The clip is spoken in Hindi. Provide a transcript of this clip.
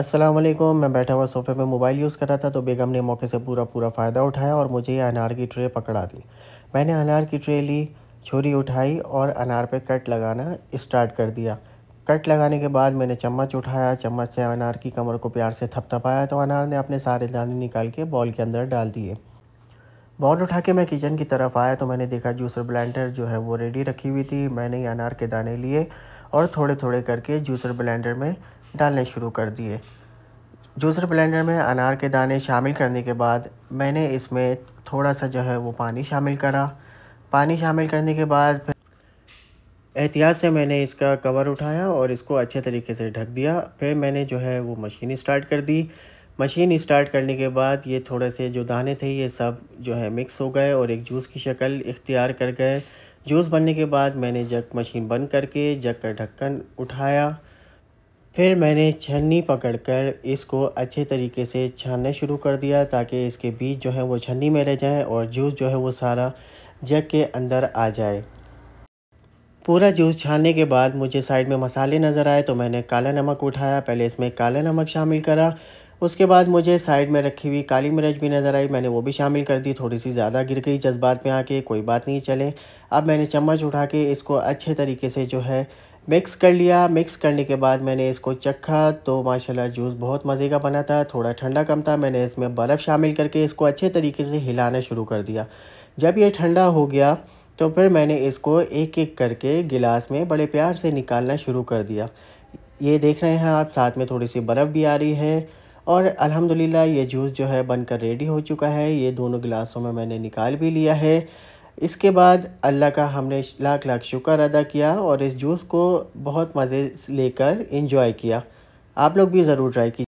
अस्सलाम वालेकुम मैं बैठा हुआ सोफ़े पे मोबाइल यूज़ कर रहा था तो बेगम ने मौके से पूरा पूरा फ़ायदा उठाया और मुझे अनार की ट्रे पकड़ा दी मैंने अनार की ट्रे ली छुरी उठाई और अनार पे कट लगाना स्टार्ट कर दिया कट लगाने के बाद मैंने चम्मच उठाया चम्मच से अनार की कमर को प्यार से थपथपाया तो अनार ने अपने सारे दाने निकाल के बॉल के अंदर डाल दिए बॉल उठा के मैं किचन की तरफ आया तो मैंने देखा जूसर ब्लेंडर जो है वो रेडी रखी हुई थी मैंने अनार के दाने लिए और थोड़े थोड़े करके जूसर ब्लेंडर में डालने शुरू कर दिए जूसर ब्लेंडर में अनार के दाने शामिल करने के बाद मैंने इसमें थोड़ा सा जो है वो पानी शामिल करा पानी शामिल करने के बाद फिर एहतियात से मैंने इसका कवर उठाया और इसको अच्छे तरीके से ढक दिया फिर मैंने जो है वो मशीन स्टार्ट कर दी मशीन स्टार्ट करने के बाद ये थोड़े से जो दाने थे ये सब जो है मिक्स हो गए और एक जूस की शक्ल इख्तियार कर गए जूस बनने के बाद मैंने जग मशीन बंद करके जग का ढक्कन उठाया फिर मैंने छन्नी पकड़कर इसको अच्छे तरीके से छानने शुरू कर दिया ताकि इसके बीज जो है वो छन्नी में रह जाएँ और जूस जो है वो सारा जग के अंदर आ जाए पूरा जूस छानने के बाद मुझे साइड में मसाले नज़र आए तो मैंने काला नमक उठाया पहले इसमें काला नमक शामिल करा उसके बाद मुझे साइड में रखी हुई काली मिर्च भी नज़र आई मैंने वो भी शामिल कर दी थोड़ी सी ज़्यादा गिर गई जज्बात में आके कोई बात नहीं चले अब मैंने चम्मच उठा के इसको अच्छे तरीके से जो है मिक्स कर लिया मिक्स करने के बाद मैंने इसको चखा तो माशाल्लाह जूस बहुत मज़े का बना था थोड़ा ठंडा कम था मैंने इसमें बर्फ़ शामिल करके इसको अच्छे तरीके से हिलाना शुरू कर दिया जब ये ठंडा हो गया तो फिर मैंने इसको एक एक करके गिलास में बड़े प्यार से निकालना शुरू कर दिया ये देख रहे हैं आप साथ में थोड़ी सी बर्फ़ भी आ रही है और अल्हम्दुलिल्लाह ये जूस जो है बनकर रेडी हो चुका है ये दोनों गिलासों में मैंने निकाल भी लिया है इसके बाद अल्लाह का हमने लाख लाख शुक्र अदा किया और इस जूस को बहुत मज़े लेकर इंजॉय किया आप लोग भी ज़रूर ट्राई कीजिए